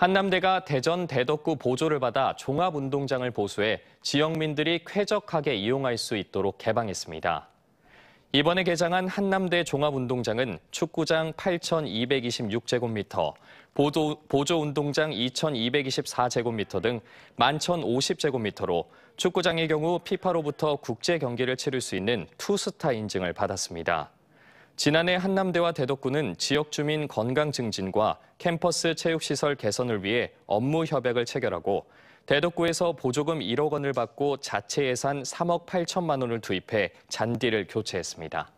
한남대가 대전 대덕구 보조를 받아 종합운동장을 보수해 지역민들이 쾌적하게 이용할 수 있도록 개방했습니다. 이번에 개장한 한남대 종합운동장은 축구장 8,226제곱미터, 보조, 보조운동장 2,224제곱미터 등 11,050제곱미터로 축구장의 경우 피파로부터 국제 경기를 치를 수 있는 투스타 인증을 받았습니다. 지난해 한남대와 대덕구는 지역 주민 건강 증진과 캠퍼스 체육시설 개선을 위해 업무 협약을 체결하고 대덕구에서 보조금 1억 원을 받고 자체 예산 3억 8천만 원을 투입해 잔디를 교체했습니다.